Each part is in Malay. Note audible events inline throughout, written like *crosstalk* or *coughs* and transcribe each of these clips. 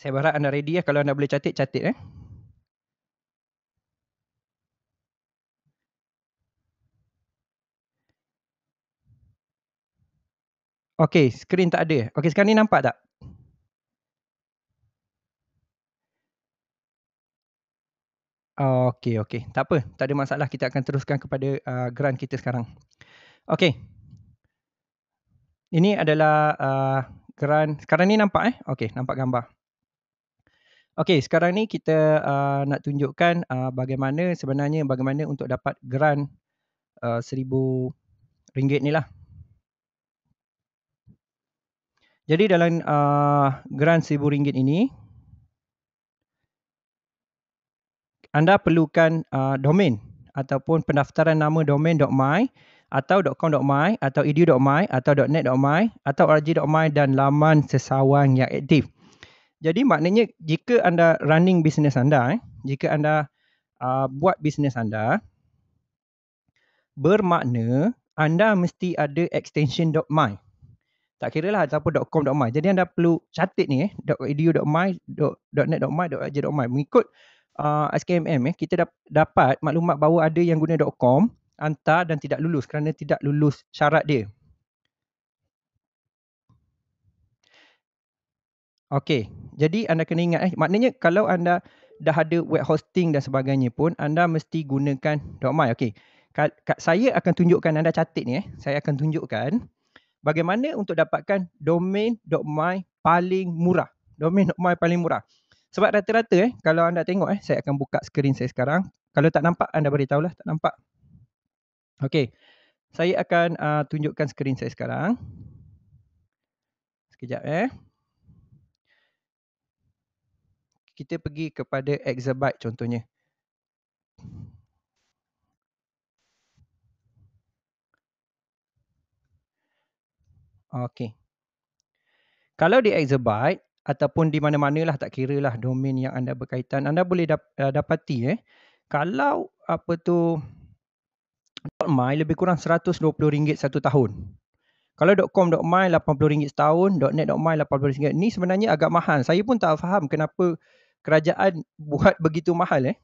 Saya berharap anda ready ya Kalau anda boleh catit, catit eh. Okay, screen tak ada. Okay, sekarang ni nampak tak? Okay, okay. Tak apa. Tak ada masalah. Kita akan teruskan kepada uh, grant kita sekarang. Okay. Ini adalah uh, grant. Sekarang ni nampak eh? Okay, nampak gambar. Okey, sekarang ni kita uh, nak tunjukkan uh, bagaimana sebenarnya bagaimana untuk dapat grant uh, seribu uh, ringgit ni lah. Jadi dalam uh, grant seribu ringgit ini, anda perlukan uh, domain ataupun pendaftaran nama domain .my atau .com.my atau edu.my atau .net.my atau rg.my dan laman sesawang yang aktif. Jadi maknanya jika anda running bisnes anda, eh, jika anda uh, buat bisnes anda, bermakna anda mesti ada extension .my. Tak kira lah ataupun .com .my. Jadi anda perlu catat ni eh, .edu .my, .net .my, .aj .my. Mengikut uh, SKMM eh, kita dap- dapat maklumat bahawa ada yang guna .com hantar dan tidak lulus kerana tidak lulus syarat dia. Okay, jadi anda kena ingat eh maknanya kalau anda dah ada web hosting dan sebagainya pun anda mesti gunakan .my. Okey. Kat, kat saya akan tunjukkan anda catik ni eh. Saya akan tunjukkan bagaimana untuk dapatkan domain .my paling murah. Domain .my paling murah. Sebab rata-rata eh kalau anda tengok eh saya akan buka skrin saya sekarang. Kalau tak nampak anda boleh lah tak nampak. Okey. Saya akan uh, tunjukkan skrin saya sekarang. Sekejap eh kita pergi kepada exabyte contohnya. Okey. Kalau di exabyte ataupun di mana mana lah tak kira lah domain yang anda berkaitan, anda boleh eh, dapati eh. Kalau apa tu .my lebih kurang RM120 satu tahun. Kalau .com .my RM80 setahun, .net .my RM80. Ni sebenarnya agak mahal. Saya pun tak faham kenapa kerajaan buat begitu mahal eh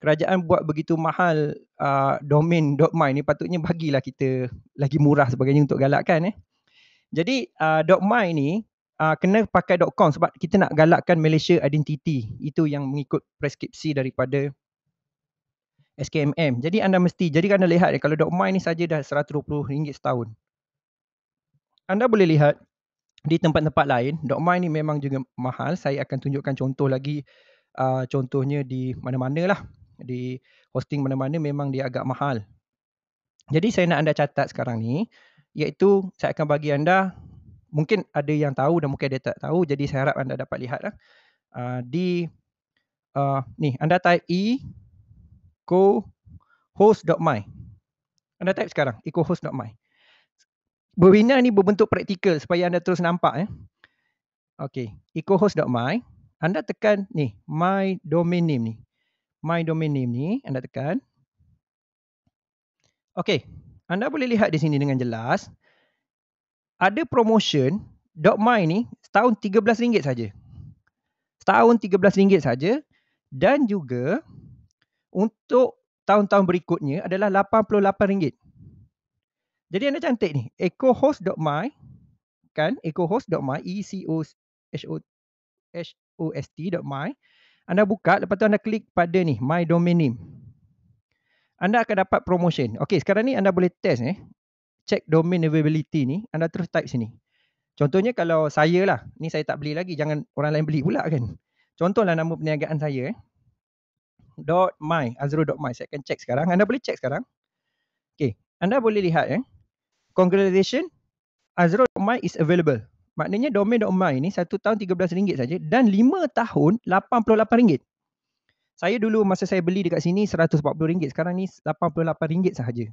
kerajaan buat begitu mahal uh, domain .my ni patutnya bagilah kita lagi murah sebagainya untuk galakkan eh jadi uh, ah, .my ni uh, ah, kena pakai dot .com sebab kita nak galakkan Malaysia identity itu yang mengikut preskripsi daripada SKMM. Jadi anda mesti jadi anda lihat eh, kalau dot .my ni saja dah RM120 setahun. Anda boleh lihat di tempat-tempat lain domain ni memang juga mahal saya akan tunjukkan contoh lagi uh, contohnya di mana-mana lah di hosting mana-mana memang dia agak mahal jadi saya nak anda catat sekarang ni iaitu saya akan bagi anda mungkin ada yang tahu dan mungkin ada tak tahu jadi saya harap anda dapat lihat lah. Uh, di uh, ni anda type e co host.my anda type sekarang ecohost.my Berwina ni berbentuk praktikal supaya anda terus nampak eh. Okey, ecohost.my anda tekan ni my domain name ni. My domain name ni anda tekan. Okey, anda boleh lihat di sini dengan jelas ada promotion .my ni setahun RM13 saja. Setahun RM13 saja dan juga untuk tahun-tahun berikutnya adalah RM88. Jadi anda cantik ni. Ecohost.my kan? Ecohost.my e c o h o h o s t.my. Anda buka lepas tu anda klik pada ni my domain name. Anda akan dapat promotion. Okey, sekarang ni anda boleh test eh. Check domain availability ni, anda terus type sini. Contohnya kalau saya lah, ni saya tak beli lagi, jangan orang lain beli pula kan. Contohlah nama perniagaan saya eh. .my, azro.my. Saya akan check sekarang. Anda boleh check sekarang. Okey, anda boleh lihat eh congregation Azrul Domain is available. Maknanya domain Domain ni satu tahun RM13 saja dan lima tahun RM88. Saya dulu masa saya beli dekat sini RM140. Sekarang ni RM88 sahaja.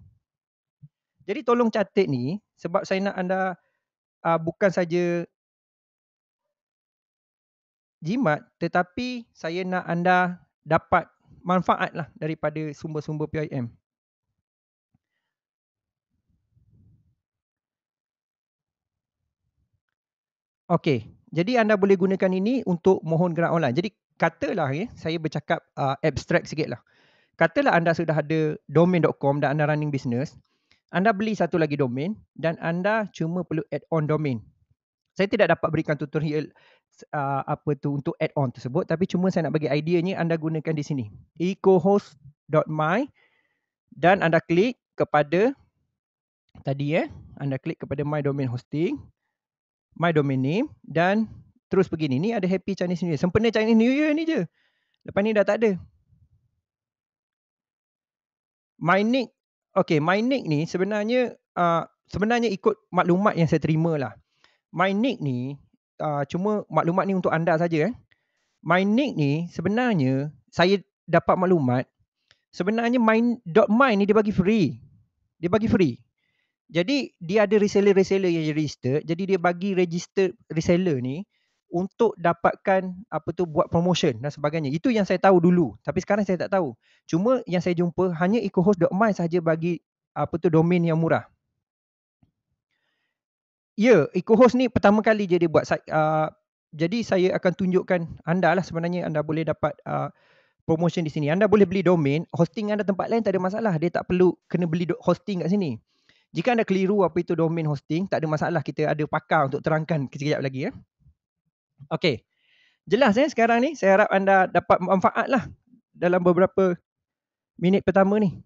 Jadi tolong catat ni sebab saya nak anda uh, bukan saja jimat tetapi saya nak anda dapat manfaat lah daripada sumber-sumber PIM. Okey. Jadi anda boleh gunakan ini untuk mohon grant online. Jadi katalah ya, saya bercakap uh, abstract sikitlah. Katalah anda sudah ada domain.com dan anda running business. Anda beli satu lagi domain dan anda cuma perlu add on domain. Saya tidak dapat berikan tutorial uh, apa tu untuk add on tersebut tapi cuma saya nak bagi idea idenya anda gunakan di sini. ecohost.my dan anda klik kepada tadi eh anda klik kepada my domain hosting my domain name dan terus pergi ni. Ni ada Happy Chinese New Year. Sempena Chinese New Year ni je. Lepas ni dah tak ada. My nick. Okay, my nick ni sebenarnya uh, sebenarnya ikut maklumat yang saya terima lah. My nick ni, uh, cuma maklumat ni untuk anda saja. kan? My nick ni sebenarnya saya dapat maklumat sebenarnya my, dot .my ni dia bagi free. Dia bagi free. Jadi dia ada reseller-reseller yang register. Jadi dia bagi register reseller ni untuk dapatkan apa tu buat promotion dan sebagainya. Itu yang saya tahu dulu. Tapi sekarang saya tak tahu. Cuma yang saya jumpa hanya ecohost.my saja bagi apa tu domain yang murah. Ya, ecohost ni pertama kali je dia buat. Uh, jadi saya akan tunjukkan anda lah sebenarnya anda boleh dapat uh, promotion di sini. Anda boleh beli domain, hosting anda tempat lain tak ada masalah. Dia tak perlu kena beli hosting kat sini. Jika anda keliru apa itu domain hosting, tak ada masalah kita ada pakar untuk terangkan kejap lagi ya. Eh. Okey. Jelas eh sekarang ni saya harap anda dapat manfaat lah dalam beberapa minit pertama ni.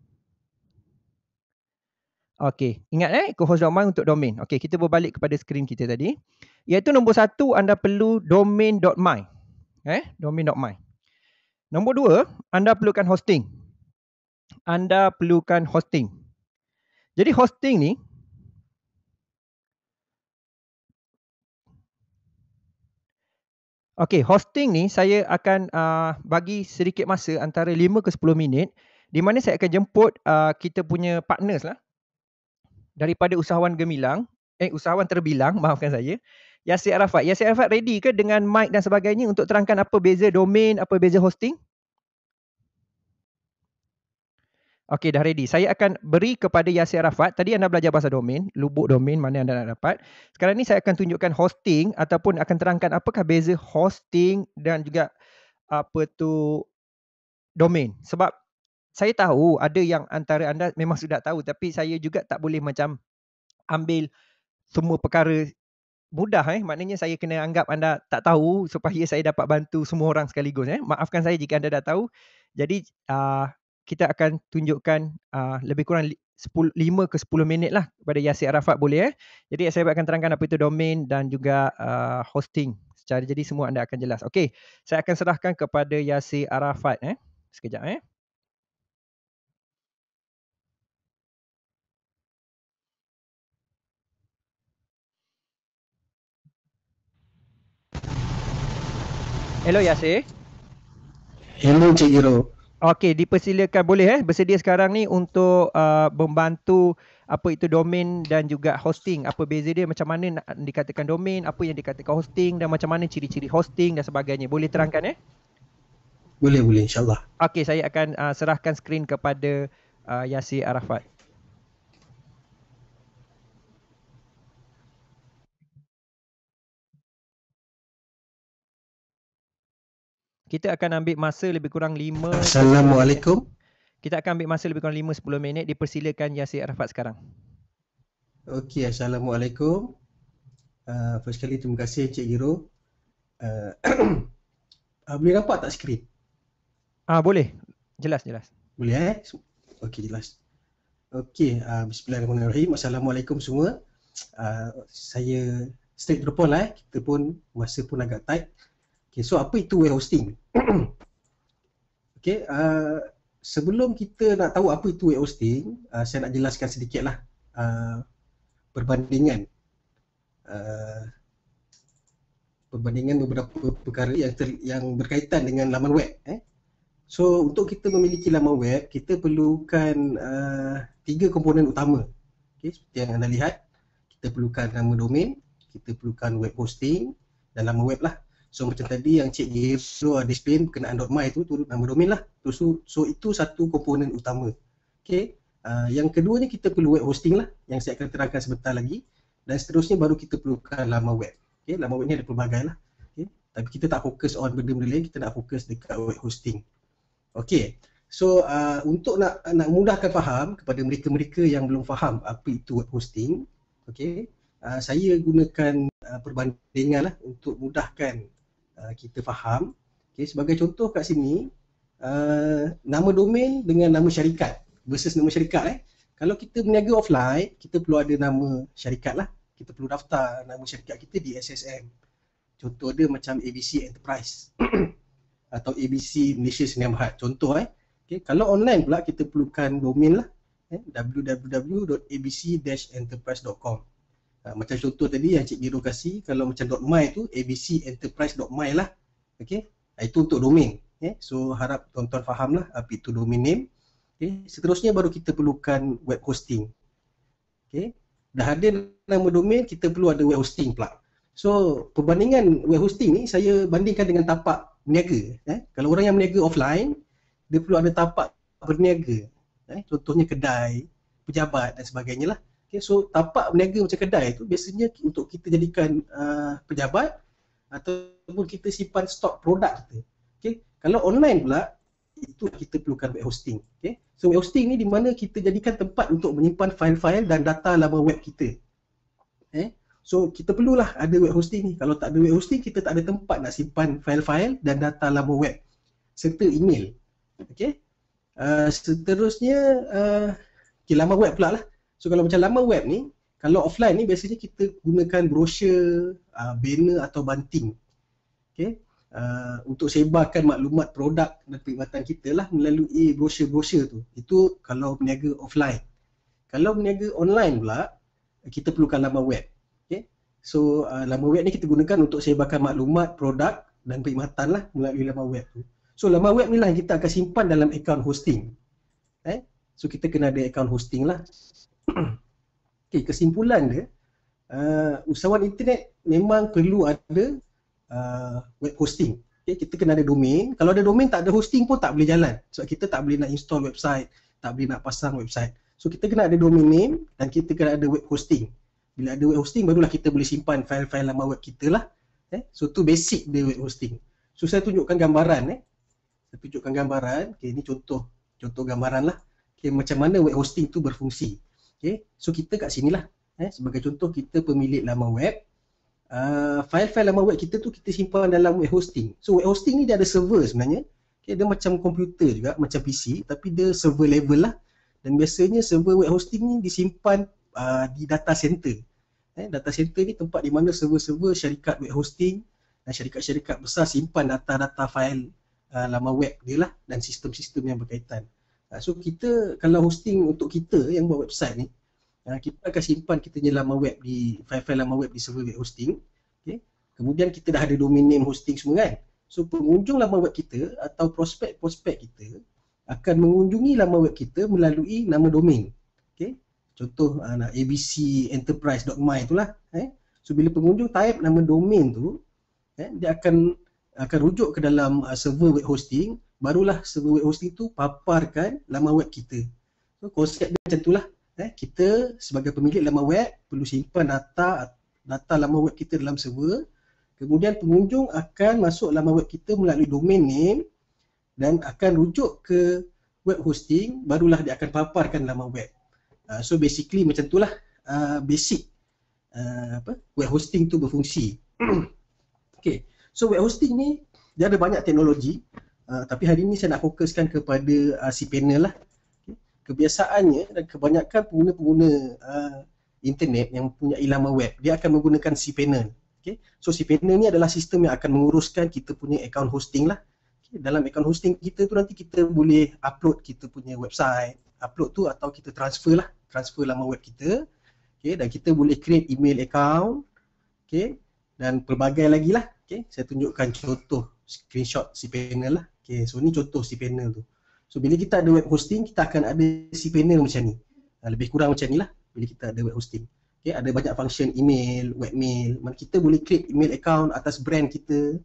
Okey, ingat eh ke host domain untuk domain. Okey, kita berbalik kepada skrin kita tadi. Iaitu nombor satu anda perlu domain.my. Eh, domain.my. Nombor dua, anda perlukan hosting. Anda perlukan hosting. Jadi hosting ni Okay, hosting ni saya akan uh, bagi sedikit masa antara 5 ke 10 minit di mana saya akan jemput uh, kita punya partners lah daripada usahawan gemilang eh usahawan terbilang *laughs* maafkan saya Yasir Arafat. Yasir Arafat ready ke dengan mic dan sebagainya untuk terangkan apa beza domain, apa beza hosting? Okey dah ready. Saya akan beri kepada Yasir Arafat. Tadi anda belajar bahasa domain, lubuk domain mana anda nak dapat. Sekarang ni saya akan tunjukkan hosting ataupun akan terangkan apakah beza hosting dan juga apa tu domain. Sebab saya tahu ada yang antara anda memang sudah tahu tapi saya juga tak boleh macam ambil semua perkara mudah eh maknanya saya kena anggap anda tak tahu supaya saya dapat bantu semua orang sekaligus eh maafkan saya jika anda dah tahu jadi uh, kita akan tunjukkan uh, lebih kurang 10, 5 ke 10 minit lah kepada Yasir Arafat boleh eh. Jadi saya akan terangkan apa itu domain dan juga uh, hosting secara jadi semua anda akan jelas. Okey, saya akan serahkan kepada Yasir Arafat eh. Sekejap eh. Hello Yasir. Hello Cik Giro. Okey, dipersilakan boleh eh bersedia sekarang ni untuk uh, membantu apa itu domain dan juga hosting. Apa beza dia? Macam mana nak dikatakan domain, apa yang dikatakan hosting dan macam mana ciri-ciri hosting dan sebagainya. Boleh terangkan eh? Boleh, boleh insyaallah. Okey, saya akan uh, serahkan skrin kepada uh, Yasir Arafat. kita akan ambil masa lebih kurang 5 Assalamualaikum. Kita akan ambil masa lebih kurang 5 10 minit dipersilakan Yasir Arafat sekarang. Okey, assalamualaikum. Uh, first kali terima kasih Cik Giro. Uh, *clears throat* uh, boleh nampak tak skrin? Ah uh, boleh. Jelas jelas. Boleh eh? Okey, jelas. Okey, uh, bismillahirrahmanirrahim. Assalamualaikum semua. Uh, saya straight to the point lah eh. Kita pun masa pun agak tight. Okay, so apa itu web hosting? *clears throat* okay, uh, sebelum kita nak tahu apa itu web hosting, uh, saya nak jelaskan sedikitlah uh, perbandingan uh, perbandingan beberapa perkara yang ter, yang berkaitan dengan laman web. Eh? So untuk kita memiliki laman web, kita perlukan uh, tiga komponen utama. Okay, seperti yang anda lihat, kita perlukan nama domain, kita perlukan web hosting dan laman web lah. So macam tadi yang Cik Gero ada explain Kenaan .my tu, tu nama domain lah so, so, so itu satu komponen utama Okay uh, Yang keduanya kita perlu web hosting lah Yang saya akan terangkan sebentar lagi Dan seterusnya baru kita perlukan lama web Okay, lama web ni ada pelbagai lah okay. Tapi kita tak fokus on benda-benda lain Kita nak fokus dekat web hosting Okay So uh, untuk nak nak mudahkan faham kepada mereka-mereka yang belum faham apa itu web hosting, okay, uh, saya gunakan uh, perbandingan lah untuk mudahkan Ah, kita faham. Okay, sebagai contoh kat sini, uh, nama domain dengan nama syarikat versus nama syarikat. Eh. Kalau kita berniaga offline, kita perlu ada nama syarikat lah. Kita perlu daftar nama syarikat kita di SSM. Contoh dia macam ABC Enterprise *clears throat* atau ABC Malaysia Senia Mahat. Contoh eh. Okay, kalau online pula kita perlukan domain lah. Eh, www.abc-enterprise.com Ah, macam contoh tadi yang Cik Giro kasi, kalau macam .my tu, abcenterprise.my lah. Okay, ah, itu untuk domain. Okay. So, harap tuan-tuan faham lah apa ah, itu domain name. Okay. Seterusnya baru kita perlukan web hosting. Okay. Dah ada nama domain, kita perlu ada web hosting pula. So, perbandingan web hosting ni saya bandingkan dengan tapak berniaga. Eh. Kalau orang yang berniaga offline, dia perlu ada tapak berniaga. Eh. Contohnya kedai, pejabat dan sebagainya lah. Okay, so tapak berniaga macam kedai tu biasanya untuk kita jadikan uh, pejabat ataupun kita simpan stok produk kita. Okay, kalau online pula itu kita perlukan web hosting. Okay, so web hosting ni di mana kita jadikan tempat untuk menyimpan fail-fail dan data laman web kita. Okay, eh, so kita perlulah ada web hosting ni. Kalau tak ada web hosting, kita tak ada tempat nak simpan fail-fail dan data laman web serta email. Okay, uh, seterusnya uh, okay, laman web pula lah. So kalau macam laman web ni, kalau offline ni biasanya kita gunakan brosur, uh, banner atau banting. Okay. Uh, untuk sebarkan maklumat produk dan perkhidmatan kita lah melalui brosur-brosur tu. Itu kalau peniaga offline. Kalau peniaga online pula, kita perlukan laman web. Okay. So uh, laman web ni kita gunakan untuk sebarkan maklumat produk dan perkhidmatan lah melalui laman web tu. So laman web ni lah kita akan simpan dalam account hosting. Eh? So kita kena ada account hosting lah. *coughs* okay, kesimpulan dia uh, usahawan internet memang perlu ada uh, web hosting okay, kita kena ada domain kalau ada domain tak ada hosting pun tak boleh jalan sebab kita tak boleh nak install website tak boleh nak pasang website so kita kena ada domain name dan kita kena ada web hosting bila ada web hosting barulah kita boleh simpan file-file lama web kita lah eh? so tu basic dia web hosting so saya tunjukkan gambaran eh? saya tunjukkan gambaran okay, ni contoh contoh gambaran lah okay, macam mana web hosting tu berfungsi Okay. So kita kat sinilah. Eh, sebagai contoh kita pemilik laman web. Uh, file-file laman web kita tu kita simpan dalam web hosting. So web hosting ni dia ada server sebenarnya. Okay, dia macam komputer juga, macam PC tapi dia server level lah. Dan biasanya server web hosting ni disimpan uh, di data center. Eh, data center ni tempat di mana server-server syarikat web hosting dan syarikat-syarikat besar simpan data-data file uh, laman web dia lah dan sistem-sistem yang berkaitan. Uh, so kita kalau hosting untuk kita yang buat website ni, uh, kita akan simpan kita punya laman web di file-file laman web di server web hosting. Okay. Kemudian kita dah ada domain name hosting semua kan. So pengunjung laman web kita atau prospek-prospek kita akan mengunjungi laman web kita melalui nama domain. Okay. Contoh uh, ah, abcenterprise.my itulah. Eh. So bila pengunjung type nama domain tu, eh, dia akan akan rujuk ke dalam uh, server web hosting barulah server web hosting tu paparkan laman web kita. So konsep dia macam itulah. Eh, kita sebagai pemilik laman web perlu simpan data data laman web kita dalam server. Kemudian pengunjung akan masuk laman web kita melalui domain name dan akan rujuk ke web hosting barulah dia akan paparkan laman web. Uh, so basically macam itulah uh, basic uh, apa web hosting tu berfungsi. *clears throat* okay, so web hosting ni dia ada banyak teknologi. Ah, tapi hari ini saya nak fokuskan kepada uh, si panel lah. Kebiasaannya dan kebanyakan pengguna-pengguna uh, internet yang punya laman web, dia akan menggunakan cPanel. Okay. So cPanel ni adalah sistem yang akan menguruskan kita punya account hosting lah. Okay. Dalam account hosting kita tu nanti kita boleh upload kita punya website, upload tu atau kita transfer lah, transfer laman web kita. Okay. Dan kita boleh create email account. Okay. Dan pelbagai lagi lah. Okay. Saya tunjukkan contoh screenshot si panel lah. Okay, so ni contoh si panel tu. So bila kita ada web hosting, kita akan ada si panel macam ni. Ha, lebih kurang macam ni lah bila kita ada web hosting. Okay, ada banyak function email, webmail. mail. Mana kita boleh create email account atas brand kita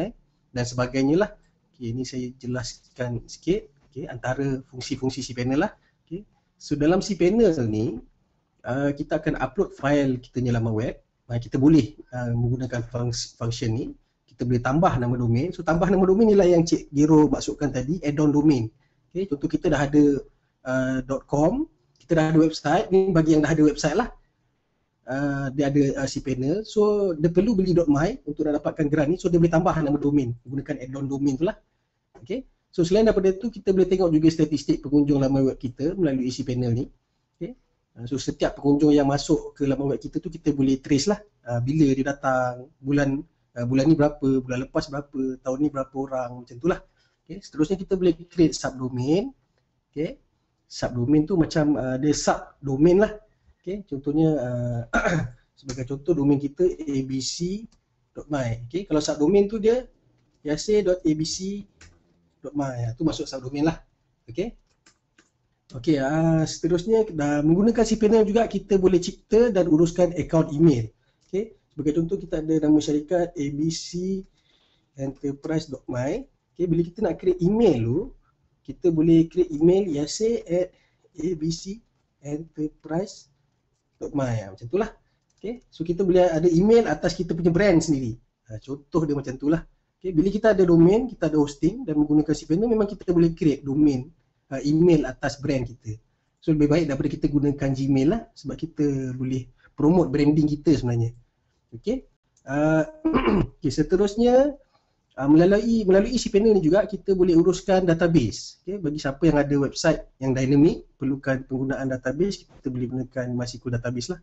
eh, dan sebagainya lah. Okay, ni saya jelaskan sikit okay, antara fungsi-fungsi si panel lah. Okay. So dalam si panel ni, uh, kita akan upload file kita punya laman web. Ah, kita boleh uh, menggunakan fung- function ni kita boleh tambah nama domain. So tambah nama domain ni lah yang Cik Giro maksudkan tadi, add-on domain. Okay, contoh kita dah ada uh, .com, kita dah ada website, ni bagi yang dah ada website lah. Uh, dia ada uh, panel. So dia perlu beli .my untuk dah dapatkan grant ni. So dia boleh tambah nama domain menggunakan add-on domain tu lah. Okay. So selain daripada tu, kita boleh tengok juga statistik pengunjung lama web kita melalui isi panel ni. Okay. Uh, so setiap pengunjung yang masuk ke laman web kita tu kita boleh trace lah uh, bila dia datang, bulan Eh, bulan ni berapa, bulan lepas berapa, tahun ni berapa orang, macam lah. Okay. Seterusnya kita boleh create subdomain. Okay. Subdomain tu macam ada eh, uh, subdomain lah. Okay. Contohnya, uh, *clears throat* sebagai contoh domain kita abc.my. Okay. Kalau subdomain tu dia ya, tu masuk subdomain lah. Okay. Okay, uh, seterusnya dah menggunakan cPanel juga kita boleh cipta dan uruskan account email. Sebagai contoh kita ada nama syarikat ABC Enterprise.my okay, Bila kita nak create email tu Kita boleh create email yase at ABC Enterprise.my ha, Macam tu lah okay. So kita boleh ada email atas kita punya brand sendiri ha, Contoh dia macam tu lah okay, Bila kita ada domain, kita ada hosting Dan menggunakan cPanel memang kita boleh create domain ha, Email atas brand kita So lebih baik daripada kita gunakan Gmail lah Sebab kita boleh promote branding kita sebenarnya Okey. Uh, ah, *clears throat* okay, seterusnya uh, melalui melalui si panel ni juga kita boleh uruskan database. Okey, bagi siapa yang ada website yang dinamik, perlukan penggunaan database, kita boleh gunakan MySQL database lah.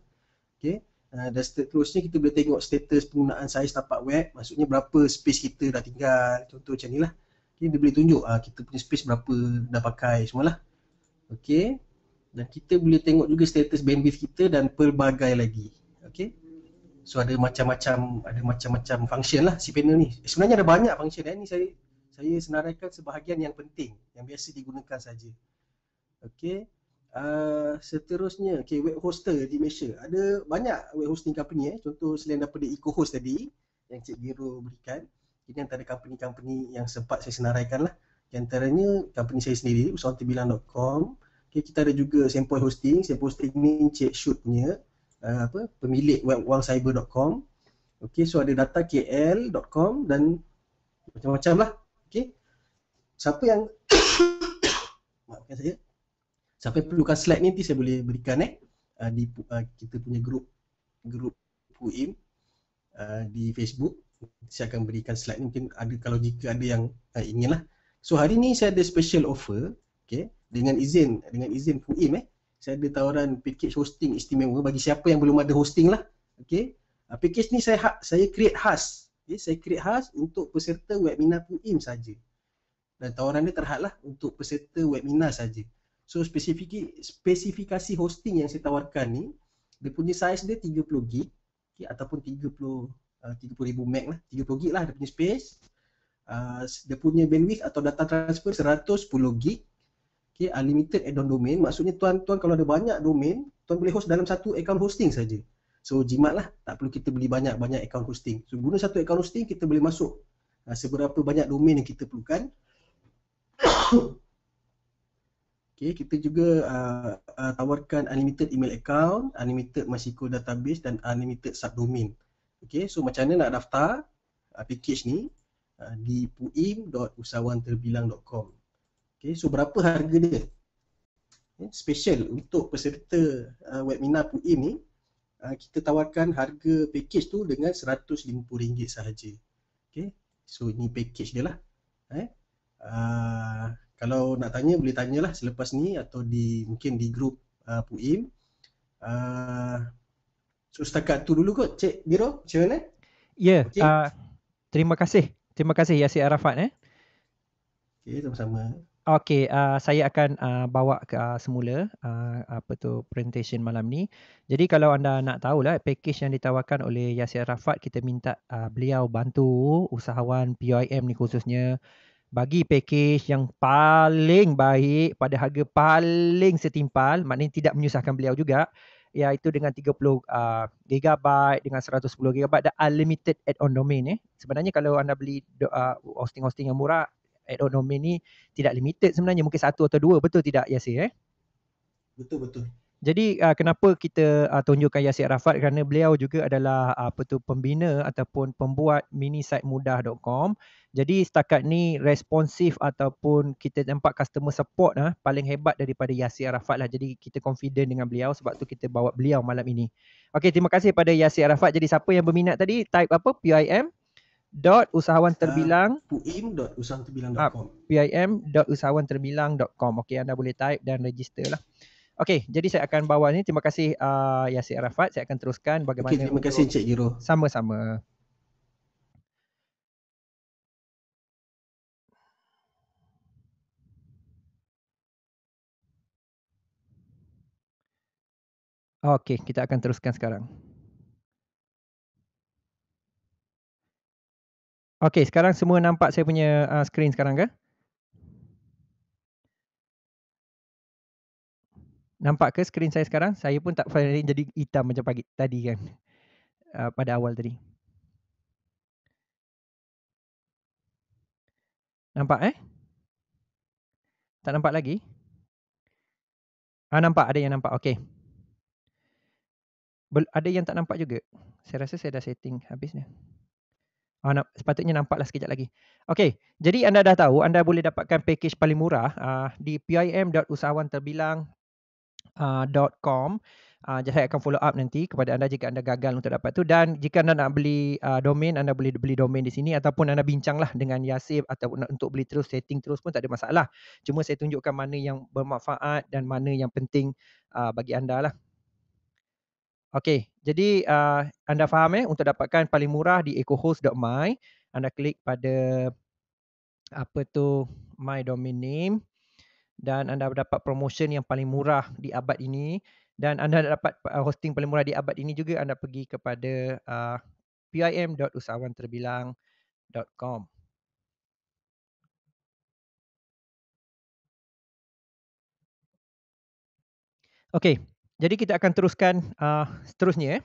Okey. Uh, dan seterusnya kita boleh tengok status penggunaan saiz tapak web Maksudnya berapa space kita dah tinggal Contoh macam ni lah okay, Dia boleh tunjuk uh, kita punya space berapa dah pakai semualah Okey. Dan kita boleh tengok juga status bandwidth kita dan pelbagai lagi Okey. So ada macam-macam ada macam-macam function lah si panel ni. Eh, sebenarnya ada banyak function eh. Ni saya saya senaraikan sebahagian yang penting yang biasa digunakan saja. Okey. Uh, seterusnya, okay, web hoster di Malaysia Ada banyak web hosting company eh. Contoh selain daripada EcoHost tadi Yang Cik Giro berikan Ini antara company-company yang sempat saya senaraikan lah di antaranya company saya sendiri, usahatibilang.com okay, Kita ada juga sempoi hosting, sempoi hosting ni Cik Shoot punya uh, apa pemilik web wangcyber.com okey so ada data kl.com dan macam-macam lah okey siapa yang *coughs* maafkan saya siapa yang perlukan slide ni nanti saya boleh berikan eh uh, di uh, kita punya group, group UIM uh, di Facebook saya akan berikan slide ni mungkin ada kalau jika ada yang uh, ingin so hari ni saya ada special offer okey dengan izin dengan izin UIM eh saya ada tawaran package hosting istimewa bagi siapa yang belum ada hosting lah. Okay. Uh, ah, package ni saya ha-, saya create khas. Okay. Saya create khas untuk peserta webinar tu im saja. Dan tawaran dia terhad lah untuk peserta webinar saja. So spesifik spesifikasi hosting yang saya tawarkan ni dia punya size dia 30 GB okay, ataupun 30 uh, 30,000 meg lah. 30 GB lah dia punya space. Uh, dia punya bandwidth atau data transfer 110 GB okay, unlimited add-on domain maksudnya tuan-tuan kalau ada banyak domain tuan boleh host dalam satu account hosting saja so jimatlah tak perlu kita beli banyak-banyak account hosting so guna satu account hosting kita boleh masuk uh, seberapa banyak domain yang kita perlukan *coughs* Okay, kita juga uh, uh, tawarkan unlimited email account, unlimited MySQL database dan unlimited subdomain. Okay, so macam mana nak daftar uh, package ni? Uh, di puim.usawanterbilang.com Okay, so berapa harga dia? Okay, eh, special untuk peserta uh, webinar PUIM ni, uh, kita tawarkan harga package tu dengan RM150 sahaja. Okay, so ini package dia lah. Eh? Uh, kalau nak tanya, boleh tanyalah selepas ni atau di mungkin di grup uh, PUIM. Uh, so setakat tu dulu kot, Cik Biro, macam mana? Ya, okay. Uh, terima kasih. Terima kasih Yasir Arafat. Eh. Okay, sama-sama. Okay, uh, saya akan uh, bawa ke uh, semula uh, apa tu presentation malam ni. Jadi kalau anda nak tahu lah package yang ditawarkan oleh Yasir Rafat, kita minta uh, beliau bantu usahawan PIM ni khususnya bagi package yang paling baik pada harga paling setimpal, maknanya tidak menyusahkan beliau juga, iaitu dengan 30 uh, dengan 110 GB dan unlimited add-on domain eh. Sebenarnya kalau anda beli uh, hosting-hosting yang murah, ad hoc domain ni tidak limited sebenarnya mungkin satu atau dua betul tidak Yasir eh? Betul betul. Jadi uh, kenapa kita uh, tunjukkan Yasir Arafat kerana beliau juga adalah uh, ah, apa tu pembina ataupun pembuat mudah.com. Jadi setakat ni responsif ataupun kita nampak customer support uh, paling hebat daripada Yasir Arafat lah. Jadi kita confident dengan beliau sebab tu kita bawa beliau malam ini. Okey terima kasih pada Yasir Arafat. Jadi siapa yang berminat tadi type apa PIM? dot usahawan terbilang ah, pim dot usahawan terbilang dot com ah, okay anda boleh type dan register lah okay jadi saya akan bawa ni terima kasih uh, Yasir Arafat saya akan teruskan bagaimana okay, terima kasih Encik Jiro sama-sama Okey, kita akan teruskan sekarang. Okay, sekarang semua nampak saya punya uh, screen sekarang ke? Nampak ke screen saya sekarang? Saya pun tak faham jadi hitam macam pagi tadi kan. Uh, pada awal tadi. Nampak eh? Tak nampak lagi? Ah nampak ada yang nampak. Okey. ada yang tak nampak juga. Saya rasa saya dah setting habis ni. Ah, nak, sepatutnya nampaklah sekejap lagi. Okey, jadi anda dah tahu anda boleh dapatkan package paling murah uh, di pim.usahawanterbilang.com. Ah, uh, ah, uh, saya akan follow up nanti kepada anda jika anda gagal untuk dapat tu dan jika anda nak beli uh, domain anda boleh beli domain di sini ataupun anda bincanglah dengan Yasif ataupun untuk beli terus setting terus pun tak ada masalah. Cuma saya tunjukkan mana yang bermanfaat dan mana yang penting uh, bagi anda lah. Okey, jadi uh, anda faham eh untuk dapatkan paling murah di ecohost.my, anda klik pada apa tu my domain name dan anda dapat promotion yang paling murah di abad ini dan anda dapat ah, hosting paling murah di abad ini juga anda pergi kepada uh, ah, pim.usahawanterbilang.com Okay, jadi kita akan teruskan uh, seterusnya. Eh.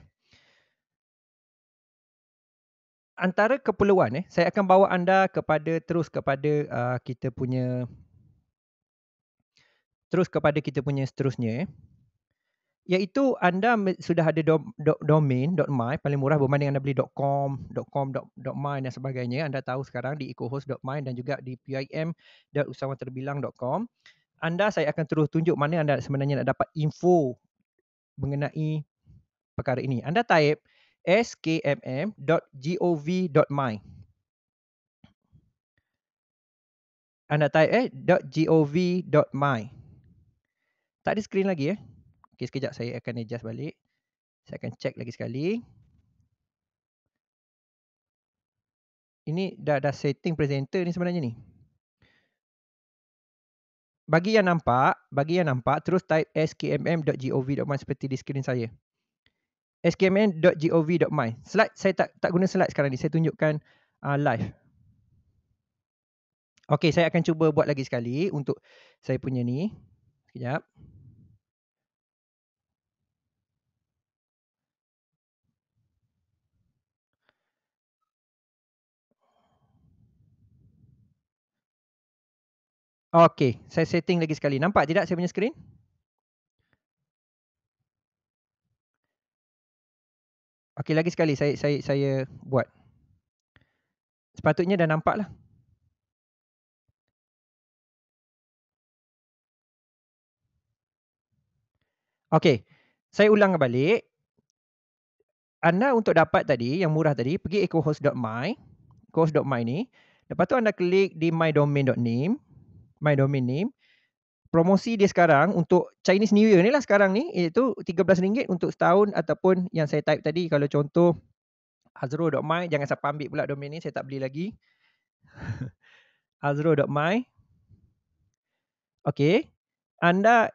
Antara keperluan, eh, saya akan bawa anda kepada terus kepada uh, kita punya terus kepada kita punya seterusnya. Eh. Iaitu anda sudah ada domain .my paling murah berbanding anda beli .com, .com, .my dan sebagainya. Anda tahu sekarang di ecohost.my dan juga di pim.usahawanterbilang.com. Anda saya akan terus tunjuk mana anda sebenarnya nak dapat info mengenai perkara ini. Anda taip skmm.gov.my. Anda taip eh, .gov.my. Tak ada skrin lagi eh. Okey, sekejap saya akan adjust balik. Saya akan check lagi sekali. Ini dah, dah setting presenter ni sebenarnya ni bagi yang nampak, bagi yang nampak terus type skmm.gov.my seperti di skrin saya. skmm.gov.my. Slide saya tak tak guna slide sekarang ni. Saya tunjukkan uh, live. Okey, saya akan cuba buat lagi sekali untuk saya punya ni. Sekejap. Sekejap. Okey, saya setting lagi sekali. Nampak tidak saya punya screen. Okey, lagi sekali saya saya saya buat. Sepatutnya dah nampak lah. Okey, saya ulang kembali. Anda untuk dapat tadi, yang murah tadi, pergi ecohost.my. Ecohost.my ni. Lepas tu anda klik di mydomain.name my domain name. Promosi dia sekarang untuk Chinese New Year ni lah sekarang ni iaitu RM13 untuk setahun ataupun yang saya type tadi kalau contoh azro.my jangan siapa ambil pula domain ni saya tak beli lagi. *laughs* azro.my Okay. Anda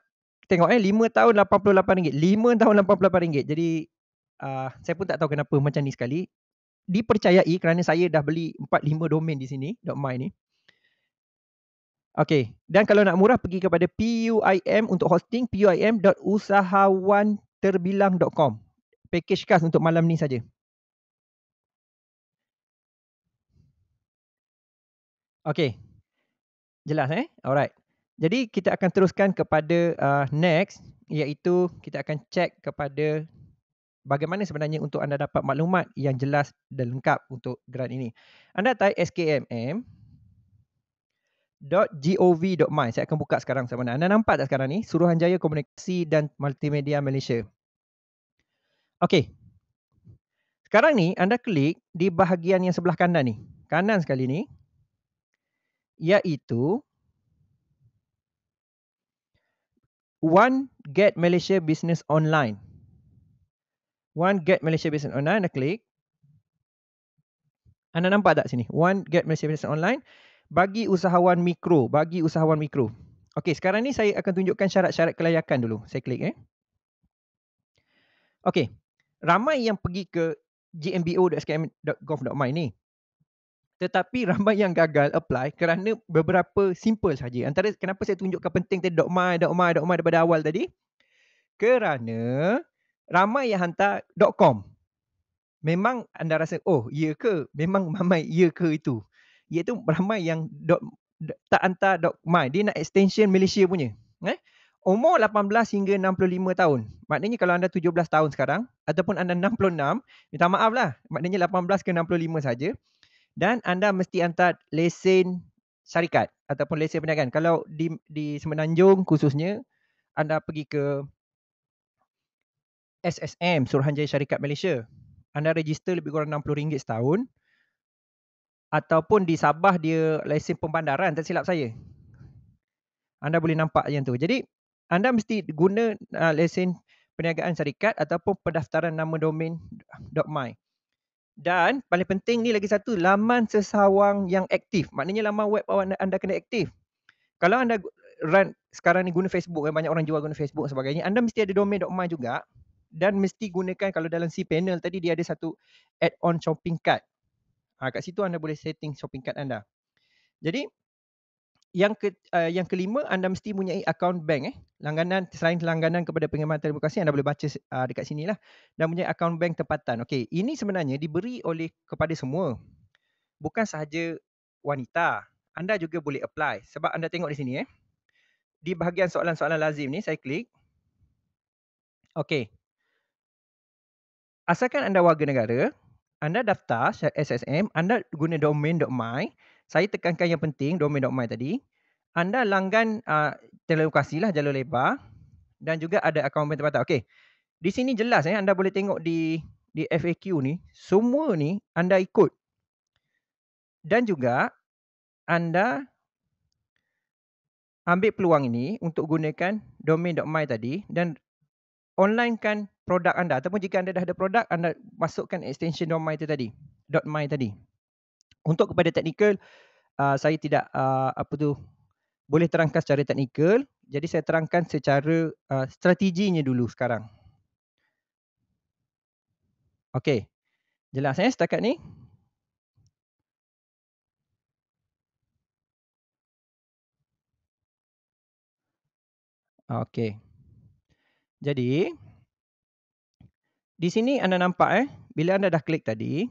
tengok eh 5 tahun RM88. 5 tahun RM88. Jadi uh, saya pun tak tahu kenapa macam ni sekali. Dipercayai kerana saya dah beli 4-5 domain di sini. .my ni. Okay. Dan kalau nak murah, pergi kepada PUIM untuk hosting. PUIM.usahawanterbilang.com Package khas untuk malam ni saja. Okay. Jelas eh? Alright. Jadi kita akan teruskan kepada uh, next iaitu kita akan cek kepada bagaimana sebenarnya untuk anda dapat maklumat yang jelas dan lengkap untuk grant ini. Anda type SKMM www.suruhanjaya.gov.my Saya akan buka sekarang sama anda. Anda nampak tak sekarang ni? Suruhanjaya Komunikasi dan Multimedia Malaysia. Okey. Sekarang ni anda klik di bahagian yang sebelah kanan ni. Kanan sekali ni. Iaitu One Get Malaysia Business Online. One Get Malaysia Business Online. Anda klik. Anda nampak tak sini? One Get Malaysia Business Online bagi usahawan mikro, bagi usahawan mikro. Okey, sekarang ni saya akan tunjukkan syarat-syarat kelayakan dulu. Saya klik eh. Okey. Ramai yang pergi ke gmbo.skm.gov.my ni. Tetapi *laughs* ramai yang gagal apply kerana beberapa simple saja. Antara kenapa saya tunjukkan penting tadi .my, .my, .my daripada awal tadi? Kerana ramai yang hantar .com. Memang anda rasa, oh, iya ke? Memang ramai iya ke itu? iaitu ramai yang dot, tak hantar dot my. Dia nak extension Malaysia punya. Eh? Umur 18 hingga 65 tahun. Maknanya kalau anda 17 tahun sekarang ataupun anda 66, minta maaf lah. Maknanya 18 ke 65 saja. Dan anda mesti hantar lesen syarikat ataupun lesen perniagaan. Kalau di, di Semenanjung khususnya, anda pergi ke SSM, Suruhanjaya Syarikat Malaysia. Anda register lebih kurang RM60 setahun ataupun di Sabah dia lesen pembandaran tak silap saya. Anda boleh nampak yang tu. Jadi anda mesti guna uh, lesen perniagaan syarikat ataupun pendaftaran nama domain .my. Dan paling penting ni lagi satu laman sesawang yang aktif. Maknanya laman web anda, anda kena aktif. Kalau anda run sekarang ni guna Facebook kan banyak orang jual guna Facebook dan sebagainya, anda mesti ada domain .my juga dan mesti gunakan kalau dalam cPanel tadi dia ada satu add-on shopping cart. Ha, kat situ anda boleh setting shopping cart anda. Jadi yang ke, uh, yang kelima anda mesti punya akaun bank eh. Langganan selain langganan kepada pengkhidmatan telekomunikasi anda boleh baca uh, dekat sini lah. Dan punya akaun bank tempatan. Okey, ini sebenarnya diberi oleh kepada semua. Bukan sahaja wanita. Anda juga boleh apply. Sebab anda tengok di sini eh. Di bahagian soalan-soalan lazim ni saya klik. Okey. Asalkan anda warga negara, anda daftar SSM, anda guna domain .my. Saya tekankan yang penting domain .my tadi. Anda langgan uh, ah, telekomunikasi lah jalur lebar dan juga ada akaun bank tempatan. Okey. Di sini jelas eh anda boleh tengok di di FAQ ni semua ni anda ikut. Dan juga anda ambil peluang ini untuk gunakan domain .my tadi dan onlinekan produk anda ataupun jika anda dah ada produk anda masukkan extension .my itu tadi .my tadi untuk kepada technical uh, saya tidak uh, apa tu boleh terangkan secara technical jadi saya terangkan secara uh, strateginya dulu sekarang okey jelas eh setakat ni okey jadi, di sini anda nampak eh, bila anda dah klik tadi,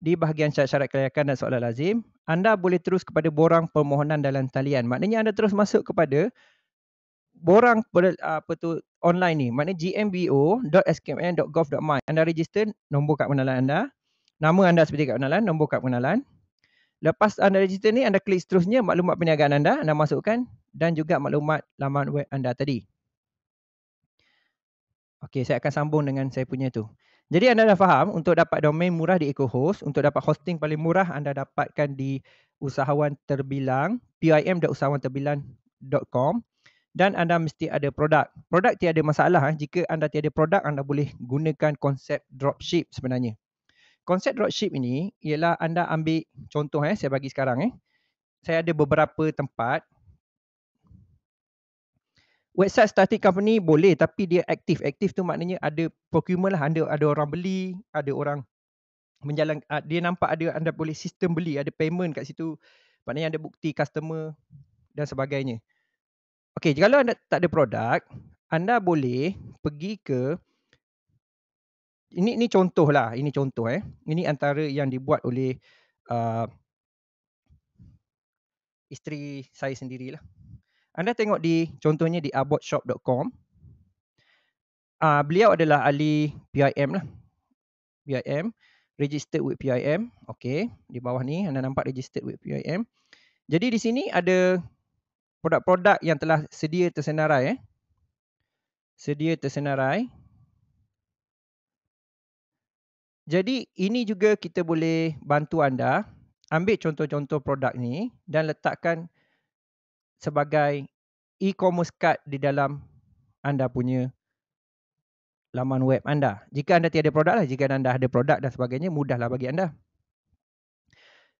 di bahagian syarat-syarat kelayakan dan soalan lazim, anda boleh terus kepada borang permohonan dalam talian. Maknanya anda terus masuk kepada borang apa tu online ni. Maknanya gmbo.skmn.gov.my. Anda register nombor kad pengenalan anda. Nama anda seperti kad pengenalan, nombor kad pengenalan. Lepas anda register ni, anda klik seterusnya maklumat perniagaan anda. Anda masukkan dan juga maklumat laman web anda tadi. Okey, saya akan sambung dengan saya punya tu. Jadi anda dah faham untuk dapat domain murah di EcoHost, untuk dapat hosting paling murah anda dapatkan di usahawan terbilang pim.usahawanterbilang.com dan anda mesti ada produk. Produk tiada masalah eh. jika anda tiada produk anda boleh gunakan konsep dropship sebenarnya. Konsep dropship ini ialah anda ambil contoh eh saya bagi sekarang eh. Saya ada beberapa tempat website static company boleh tapi dia aktif. Aktif tu maknanya ada procurement lah, ada ada orang beli, ada orang menjalan uh, ah, dia nampak ada anda boleh sistem beli, ada payment kat situ. Maknanya ada bukti customer dan sebagainya. Okey, kalau anda tak ada produk, anda boleh pergi ke ini ni contoh lah, ini contoh eh. Ini antara yang dibuat oleh uh, isteri saya sendirilah. Anda tengok di contohnya di abortshop.com. Uh, ah, beliau adalah ahli PIM lah. PIM. Registered with PIM. Okay. Di bawah ni anda nampak registered with PIM. Jadi di sini ada produk-produk yang telah sedia tersenarai. Eh. Sedia tersenarai. Jadi ini juga kita boleh bantu anda ambil contoh-contoh produk ni dan letakkan sebagai e-commerce card di dalam anda punya laman web anda. Jika anda tiada produk lah, jika anda ada produk dan sebagainya, mudahlah bagi anda.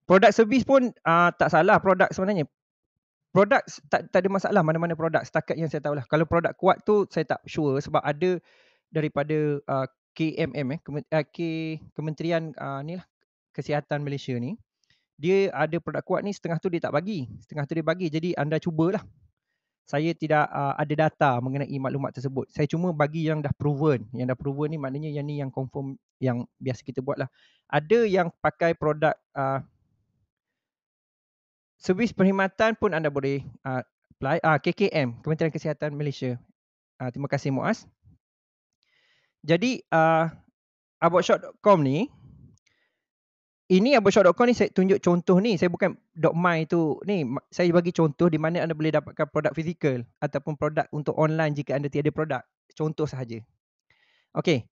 Produk servis pun uh, tak salah produk sebenarnya. Produk tak, tak ada masalah mana-mana produk setakat yang saya tahu lah. Kalau produk kuat tu saya tak sure sebab ada daripada uh, ah, KMM eh, ah, Kementerian uh, ni lah, Kesihatan Malaysia ni dia ada produk kuat ni setengah tu dia tak bagi. Setengah tu dia bagi. Jadi anda cubalah. Saya tidak uh, ada data mengenai maklumat tersebut. Saya cuma bagi yang dah proven. Yang dah proven ni maknanya yang ni yang confirm yang biasa kita buat lah. Ada yang pakai produk uh, servis perkhidmatan pun anda boleh uh, apply. Uh, KKM, Kementerian Kesihatan Malaysia. Uh, terima kasih Muaz. Jadi uh, abortshot.com ni ini abershop.com ni saya tunjuk contoh ni. Saya bukan .my tu ni. Saya bagi contoh di mana anda boleh dapatkan produk fizikal ataupun produk untuk online jika anda tiada produk. Contoh sahaja. Okay.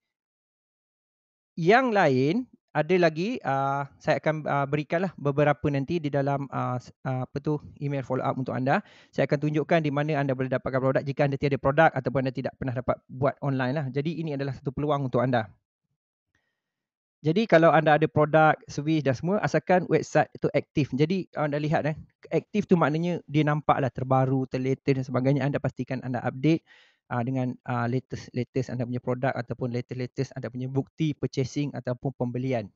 Yang lain ada lagi uh, saya akan uh, berikanlah beberapa nanti di dalam uh, uh, apa tu email follow up untuk anda. Saya akan tunjukkan di mana anda boleh dapatkan produk jika anda tiada produk ataupun anda tidak pernah dapat buat online lah. Jadi ini adalah satu peluang untuk anda. Jadi kalau anda ada produk, servis dan semua asalkan website itu aktif. Jadi anda lihat eh aktif tu maknanya dia nampaklah terbaru, terlatest dan sebagainya. Anda pastikan anda update uh, dengan ah, latest latest anda punya produk ataupun latest latest anda punya bukti purchasing ataupun pembelian.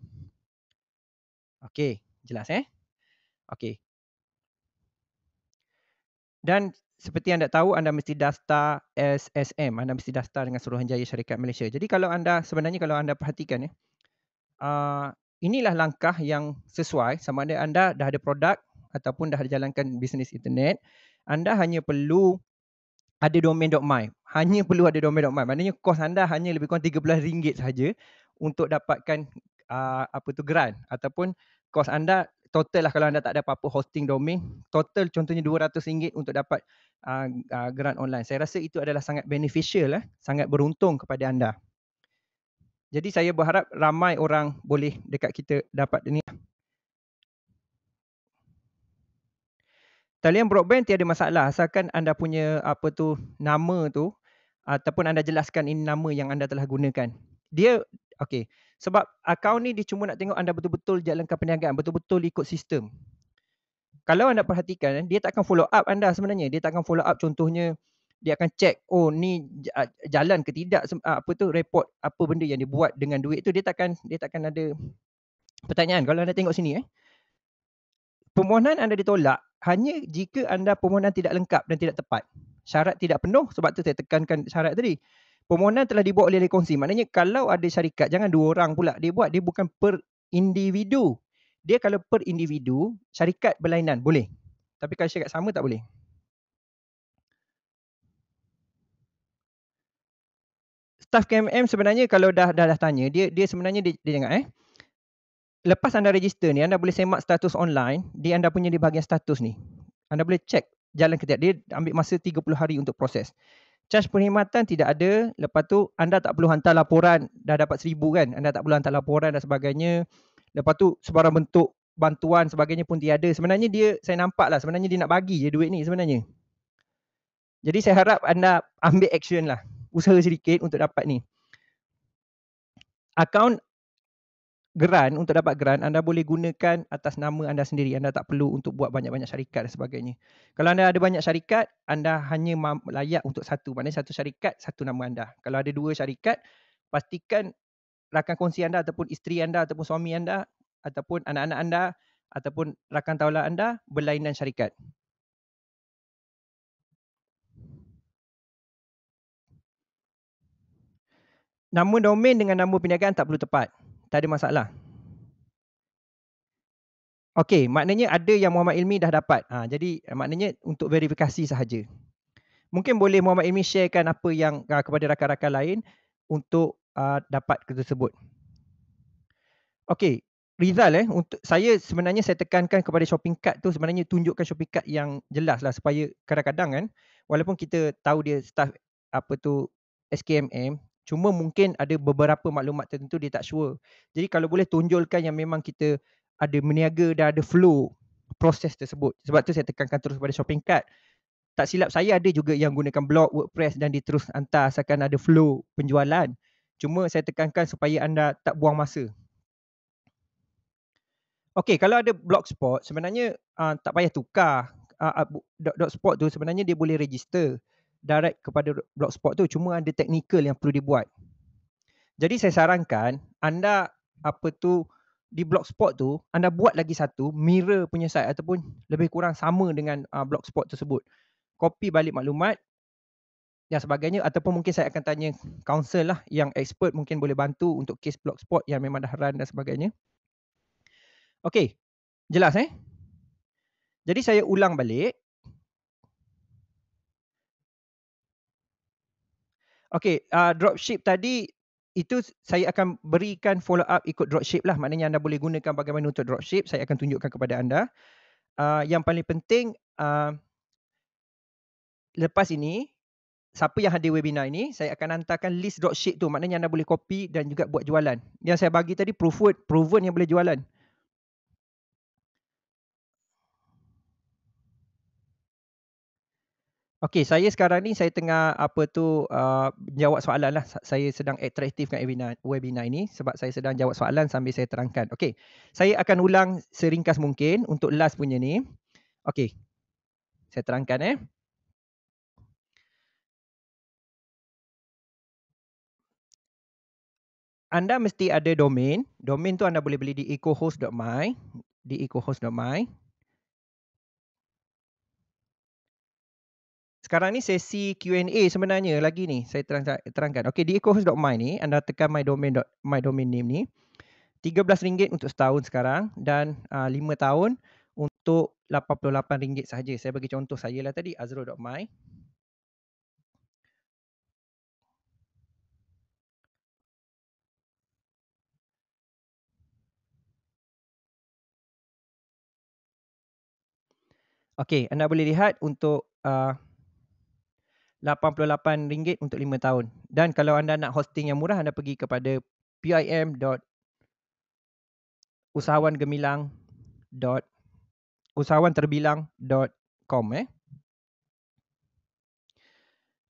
Okey, jelas eh? Okey. Dan seperti anda tahu anda mesti daftar SSM, anda mesti daftar dengan Suruhanjaya Syarikat Malaysia. Jadi kalau anda sebenarnya kalau anda perhatikan eh Ah, inilah langkah yang sesuai sama ada anda dah ada produk ataupun dah jalankan bisnes internet anda hanya perlu ada domain.my hanya perlu ada domain.my maknanya kos anda hanya lebih kurang RM13 saja untuk dapatkan uh, apa tu grant ataupun kos anda total lah kalau anda tak ada apa-apa hosting domain total contohnya RM200 untuk dapat uh, uh, grant online saya rasa itu adalah sangat beneficial eh? sangat beruntung kepada anda jadi saya berharap ramai orang boleh dekat kita dapat ini. Talian broadband tiada masalah asalkan anda punya apa tu nama tu ataupun anda jelaskan ini nama yang anda telah gunakan. Dia okey sebab akaun ni dia cuma nak tengok anda betul-betul jalankan perniagaan, betul-betul ikut sistem. Kalau anda perhatikan dia tak akan follow up anda sebenarnya. Dia tak akan follow up contohnya dia akan check oh ni jalan ke tidak apa tu report apa benda yang dia buat dengan duit tu dia takkan dia takkan ada pertanyaan kalau anda tengok sini eh permohonan anda ditolak hanya jika anda permohonan tidak lengkap dan tidak tepat syarat tidak penuh sebab tu saya tekankan syarat tadi permohonan telah dibuat oleh kongsi maknanya kalau ada syarikat jangan dua orang pula dia buat dia bukan per individu dia kalau per individu syarikat berlainan boleh tapi kalau syarikat sama tak boleh staff KMM sebenarnya kalau dah dah, dah tanya, dia dia sebenarnya dia, dia jangan eh. Lepas anda register ni, anda boleh semak status online di anda punya di bahagian status ni. Anda boleh check jalan ke ketiak. Dia ambil masa 30 hari untuk proses. Charge perkhidmatan tidak ada. Lepas tu anda tak perlu hantar laporan. Dah dapat seribu kan. Anda tak perlu hantar laporan dan sebagainya. Lepas tu sebarang bentuk bantuan sebagainya pun tiada. Sebenarnya dia saya nampak lah. Sebenarnya dia nak bagi je duit ni sebenarnya. Jadi saya harap anda ambil action lah usaha sedikit untuk dapat ni. Akaun grant untuk dapat grant anda boleh gunakan atas nama anda sendiri. Anda tak perlu untuk buat banyak-banyak syarikat dan sebagainya. Kalau anda ada banyak syarikat, anda hanya layak untuk satu. Maknanya satu syarikat, satu nama anda. Kalau ada dua syarikat, pastikan rakan kongsi anda ataupun isteri anda ataupun suami anda ataupun anak-anak anda ataupun rakan taulah anda berlainan syarikat. nama domain dengan nama perniagaan tak perlu tepat. Tak ada masalah. Okey, maknanya ada yang Muhammad Ilmi dah dapat. Ha, jadi eh, maknanya untuk verifikasi sahaja. Mungkin boleh Muhammad Ilmi sharekan apa yang ha, kepada rakan-rakan lain untuk ha, dapat tersebut. Okey, Rizal eh untuk saya sebenarnya saya tekankan kepada shopping cart tu sebenarnya tunjukkan shopping cart yang jelas lah supaya kadang-kadang kan walaupun kita tahu dia staff apa tu SKMM Cuma mungkin ada beberapa maklumat tertentu dia tak sure. Jadi kalau boleh tunjulkan yang memang kita ada meniaga dan ada flow proses tersebut. Sebab tu saya tekankan terus pada shopping cart. Tak silap saya ada juga yang gunakan blog, wordpress dan dia terus hantar asalkan ada flow penjualan. Cuma saya tekankan supaya anda tak buang masa. Okay, kalau ada blogspot sebenarnya uh, tak payah tukar. Uh, uh, dot, dot spot tu sebenarnya dia boleh register direct kepada blogspot tu cuma ada technical yang perlu dibuat. Jadi saya sarankan anda apa tu di blogspot tu anda buat lagi satu mirror punya site ataupun lebih kurang sama dengan uh, blogspot tersebut. Copy balik maklumat dan sebagainya ataupun mungkin saya akan tanya counsel lah yang expert mungkin boleh bantu untuk case blogspot yang memang dah run dan sebagainya. Okay, jelas eh? Jadi saya ulang balik. Okay, uh, ah, dropship tadi itu saya akan berikan follow up ikut dropship lah. Maknanya anda boleh gunakan bagaimana untuk dropship. Saya akan tunjukkan kepada anda. Uh, yang paling penting, uh, lepas ini, siapa yang hadir webinar ini, saya akan hantarkan list dropship tu. Maknanya anda boleh copy dan juga buat jualan. Yang saya bagi tadi, proof word, proven yang boleh jualan. Okay, saya sekarang ni saya tengah apa tu uh, jawab soalan lah. Saya sedang attractive kan webinar, webinar ini sebab saya sedang jawab soalan sambil saya terangkan. Okay, saya akan ulang seringkas mungkin untuk last punya ni. Okay, saya terangkan eh. Anda mesti ada domain. Domain tu anda boleh beli di ecohost.my. Di ecohost.my. Sekarang ni sesi Q&A sebenarnya lagi ni saya terang, terangkan. Okey di ecohost.my ni anda tekan my domain my domain name ni. RM13 untuk setahun sekarang dan ah, lima uh, 5 tahun untuk RM88 saja. Saya bagi contoh saya lah tadi azro.my. Okey, anda boleh lihat untuk uh, RM88 untuk 5 tahun. Dan kalau anda nak hosting yang murah, anda pergi kepada pim.usahawanterbilang.com eh.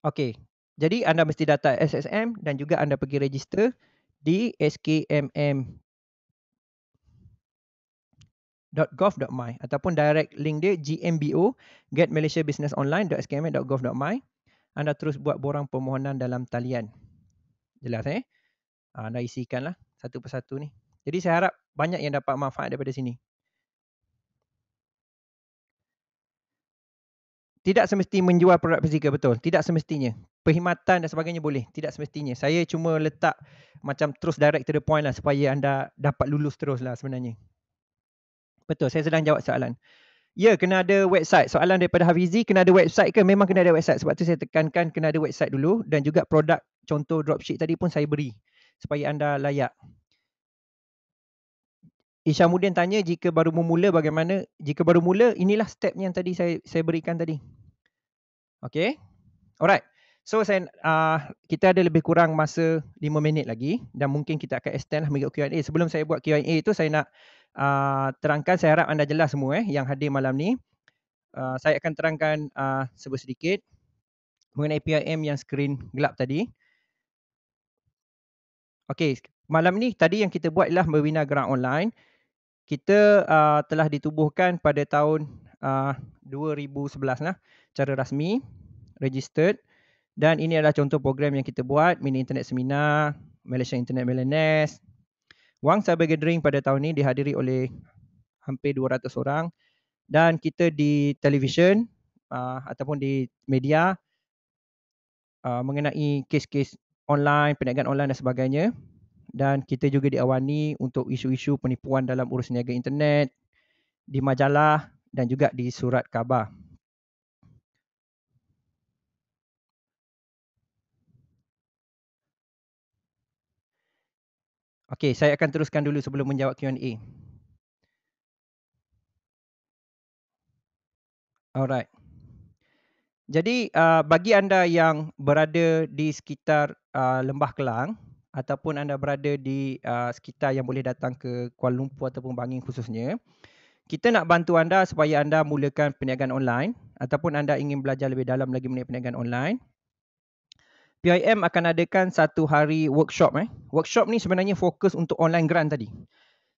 Okay. Jadi anda mesti data SSM dan juga anda pergi register di skmm.gov.my ataupun direct link dia gmbo getmalaysiabusinessonline.skmm.gov.my. Uh, anda terus buat borang permohonan dalam talian. Jelas eh? Ha, anda isikanlah satu persatu ni. Jadi saya harap banyak yang dapat manfaat daripada sini. Tidak semesti menjual produk fizikal betul. Tidak semestinya. Perkhidmatan dan sebagainya boleh. Tidak semestinya. Saya cuma letak macam terus direct to the point lah supaya anda dapat lulus terus lah sebenarnya. Betul. Saya sedang jawab soalan. Ya, kena ada website. Soalan daripada Hafizi, kena ada website ke? Memang kena ada website. Sebab tu saya tekankan kena ada website dulu dan juga produk contoh dropship tadi pun saya beri supaya anda layak. Isyamuddin tanya jika baru memula bagaimana? Jika baru mula, inilah step yang tadi saya saya berikan tadi. Okay. Alright. So saya uh, kita ada lebih kurang masa 5 minit lagi dan mungkin kita akan extend lah mengikut Q&A. Sebelum saya buat Q&A tu saya nak Ah, terangkan. Saya harap anda jelas semua eh, yang hadir malam ni. Uh, saya akan terangkan uh, sebut sedikit mengenai PIM yang skrin gelap tadi. Okey, malam ni tadi yang kita buat ialah membina gerak online. Kita uh, telah ditubuhkan pada tahun uh, 2011 lah cara rasmi, registered. Dan ini adalah contoh program yang kita buat, mini internet seminar, Malaysia Internet Millionaires, Wang Cyber Gathering pada tahun ini dihadiri oleh hampir 200 orang dan kita di televisyen uh, ataupun di media uh, mengenai kes-kes online, perniagaan online dan sebagainya dan kita juga diawani untuk isu-isu penipuan dalam urus niaga internet di majalah dan juga di surat khabar. Okey, saya akan teruskan dulu sebelum menjawab Q&A. Alright. Jadi uh, bagi anda yang berada di sekitar uh, Lembah Kelang ataupun anda berada di uh, sekitar yang boleh datang ke Kuala Lumpur ataupun Bangin khususnya, kita nak bantu anda supaya anda mulakan perniagaan online ataupun anda ingin belajar lebih dalam lagi mengenai perniagaan online. PIM akan adakan satu hari workshop eh. Workshop ni sebenarnya fokus untuk online grant tadi.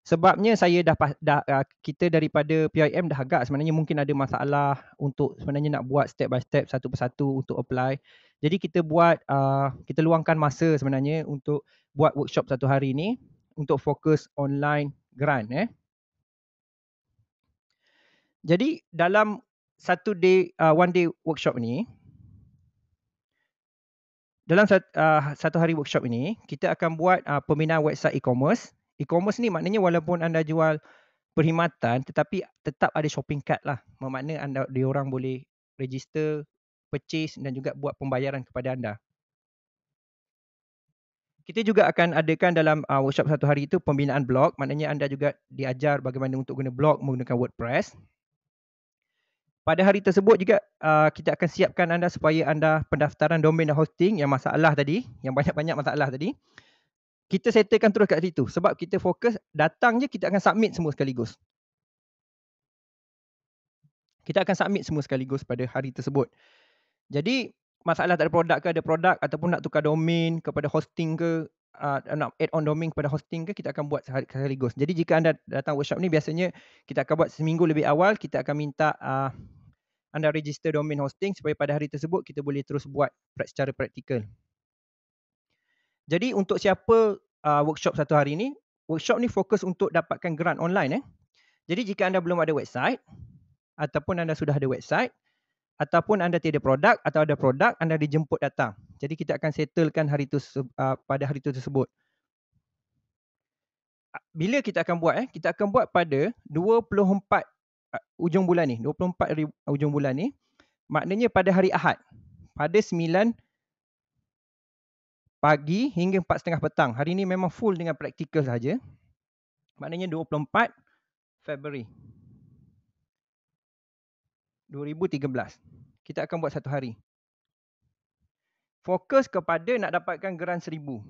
Sebabnya saya dah, dah ah, kita daripada PIM dah agak sebenarnya mungkin ada masalah untuk sebenarnya nak buat step by step satu persatu untuk apply. Jadi kita buat uh, kita luangkan masa sebenarnya untuk buat workshop satu hari ni untuk fokus online grant eh. Jadi dalam satu day uh, one day workshop ni dalam uh, satu hari workshop ini kita akan buat uh, pembinaan website e-commerce. E-commerce ni maknanya walaupun anda jual perkhidmatan tetapi tetap ada shopping cart lah. Memakna anda diorang boleh register, purchase dan juga buat pembayaran kepada anda. Kita juga akan adakan dalam uh, workshop satu hari itu pembinaan blog. Maknanya anda juga diajar bagaimana untuk guna blog menggunakan WordPress pada hari tersebut juga uh, kita akan siapkan anda supaya anda pendaftaran domain dan hosting yang masalah tadi, yang banyak-banyak masalah tadi. Kita settlekan terus kat situ sebab kita fokus datang je kita akan submit semua sekaligus. Kita akan submit semua sekaligus pada hari tersebut. Jadi masalah tak ada produk ke ada produk ataupun nak tukar domain kepada hosting ke Uh, nak add on domain kepada hosting ke kita akan buat sekaligus. Jadi jika anda datang workshop ni biasanya kita akan buat seminggu lebih awal kita akan minta uh, anda register domain hosting supaya pada hari tersebut kita boleh terus buat secara praktikal. Jadi untuk siapa uh, workshop satu hari ini, workshop ni fokus untuk dapatkan grant online eh. Jadi jika anda belum ada website ataupun anda sudah ada website ataupun anda tiada produk atau ada produk anda dijemput datang. Jadi kita akan settlekan hari tu uh, pada hari tu tersebut. Bila kita akan buat eh? Kita akan buat pada 24 ujung bulan ni, 24 hari ujung bulan ni, maknanya pada hari Ahad, pada 9 pagi hingga setengah petang. Hari ni memang full dengan praktikal saja. Maknanya 24 Februari 2013. Kita akan buat satu hari. Fokus kepada nak dapatkan geran seribu.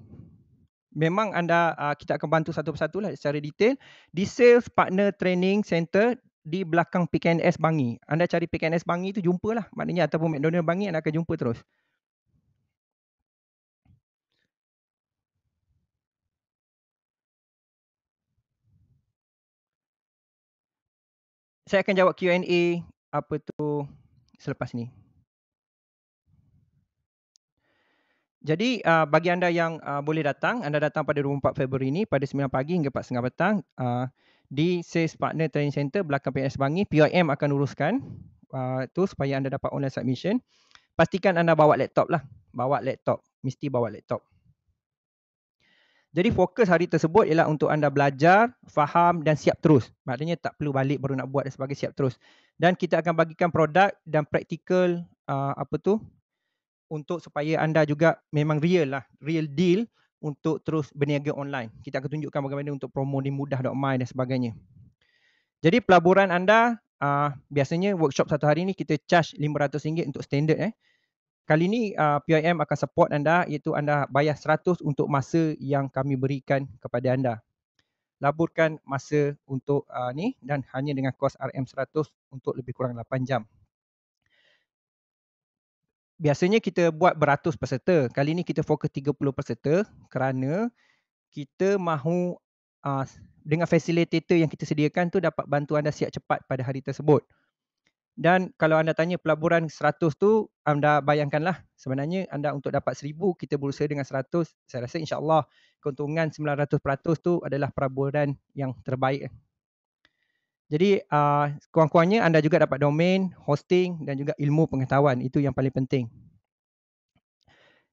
Memang anda ah, kita akan bantu satu persatu lah secara detail. Di Sales Partner Training Center di belakang PKNS Bangi. Anda cari PKNS Bangi tu jumpalah. Maknanya ataupun McDonald Bangi anda akan jumpa terus. Saya akan jawab Q&A apa tu selepas ni. Jadi uh, bagi anda yang uh, boleh datang, anda datang pada 24 Februari ini pada 9 pagi hingga 4 setengah petang. Uh, di Sales Partner Training Center belakang PS Bangi, PIM akan uruskan uh, tu supaya anda dapat online submission. Pastikan anda bawa laptop lah. Bawa laptop. Mesti bawa laptop. Jadi fokus hari tersebut ialah untuk anda belajar, faham dan siap terus. Maknanya tak perlu balik baru nak buat dan sebagainya siap terus. Dan kita akan bagikan produk dan praktikal uh, apa tu untuk supaya anda juga memang real lah, real deal uh, untuk terus berniaga online. Kita akan tunjukkan bagaimana untuk promo di mudah.my dan sebagainya. Jadi pelaburan anda uh, biasanya workshop satu hari ni kita charge RM500 untuk standard eh. Kali ni uh, ah, PIM akan support anda iaitu anda bayar 100 untuk masa yang kami berikan kepada anda. Laburkan masa untuk uh, ni dan hanya dengan kos RM100 untuk lebih kurang 8 jam biasanya kita buat beratus peserta. Kali ni kita fokus 30 peserta kerana kita mahu uh, dengan facilitator yang kita sediakan tu dapat bantu anda siap cepat pada hari tersebut. Dan kalau anda tanya pelaburan 100 tu, anda bayangkanlah sebenarnya anda untuk dapat 1000, kita berusaha dengan 100, saya rasa insyaAllah keuntungan 900% tu adalah pelaburan yang terbaik jadi uh, ah, kurang-kurangnya anda juga dapat domain, hosting dan juga ilmu pengetahuan. Itu yang paling penting.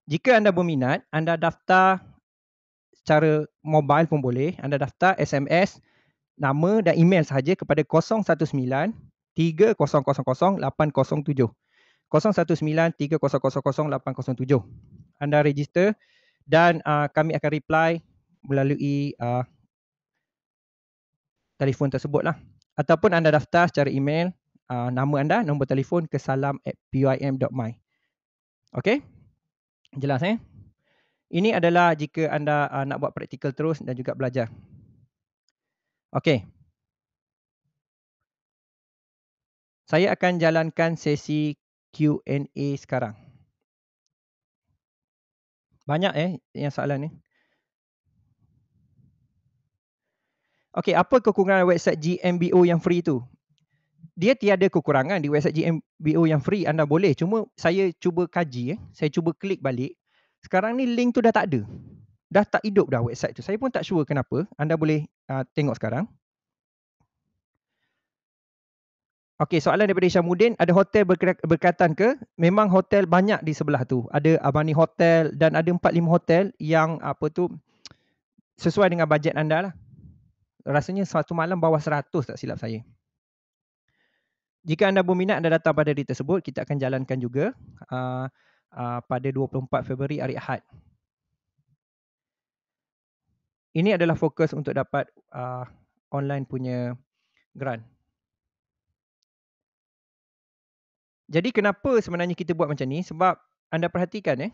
Jika anda berminat, anda daftar secara mobile pun boleh. Anda daftar SMS, nama dan email saja kepada 019-3000-807. 019-3000-807. Anda register dan uh, kami akan reply melalui uh, telefon tersebutlah. lah ataupun anda daftar secara email uh, nama anda, nombor telefon ke salam at pym.my. Okay? Jelas eh? Ini adalah jika anda uh, nak buat praktikal terus dan juga belajar. Okay. Saya akan jalankan sesi Q&A sekarang. Banyak eh yang soalan ni. Okay, apa kekurangan website GMBO yang free tu? Dia tiada kekurangan di website GMBO yang free. Anda boleh. Cuma saya cuba kaji. Eh. Saya cuba klik balik. Sekarang ni link tu dah tak ada. Dah tak hidup dah website tu. Saya pun tak sure kenapa. Anda boleh uh, tengok sekarang. Okey, soalan daripada Syamudin. Ada hotel berkaitan ke? Memang hotel banyak di sebelah tu. Ada Abani Hotel dan ada 4-5 hotel yang apa tu sesuai dengan bajet anda lah rasanya satu malam bawah 100 tak silap saya. Jika anda berminat anda datang pada hari tersebut, kita akan jalankan juga uh, uh, pada 24 Februari hari Ahad. Ini adalah fokus untuk dapat uh, online punya grant. Jadi kenapa sebenarnya kita buat macam ni? Sebab anda perhatikan eh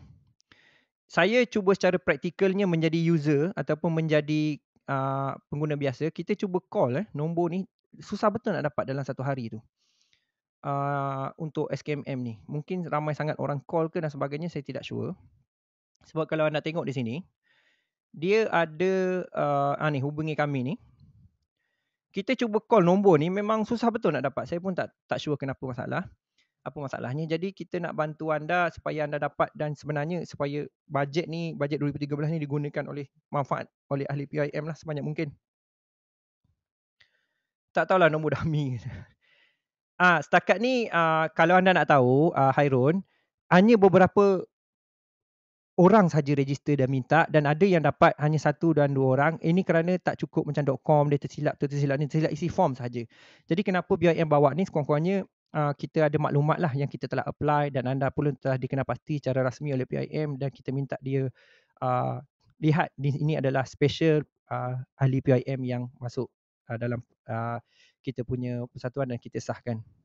saya cuba secara praktikalnya menjadi user ataupun menjadi Ah, pengguna biasa kita cuba call eh nombor ni susah betul nak dapat dalam satu hari tu. Uh, untuk SKMM ni mungkin ramai sangat orang call ke dan sebagainya saya tidak sure. Sebab kalau anda tengok di sini dia ada uh, ah ni hubungi kami ni. Kita cuba call nombor ni memang susah betul nak dapat. Saya pun tak tak sure kenapa masalah apa masalahnya. Jadi kita nak bantu anda supaya anda dapat dan sebenarnya supaya bajet ni, bajet 2013 ni digunakan oleh manfaat oleh ahli PIM lah sebanyak mungkin. Tak tahulah nombor dami. *laughs* Ah, setakat ni ah, kalau anda nak tahu ah, Hairun, hanya beberapa orang saja register dan minta dan ada yang dapat hanya satu dan dua orang. Ini kerana tak cukup macam .com dia tersilap tu tersilap ni tersilap isi form saja. Jadi kenapa BIM bawa ni sekurang-kurangnya uh, kita ada maklumat lah yang kita telah apply dan anda pun telah dikenalpasti secara rasmi oleh PIM dan kita minta dia uh, lihat di ini adalah special uh, ahli PIM yang masuk uh, dalam uh, kita punya persatuan dan kita sahkan.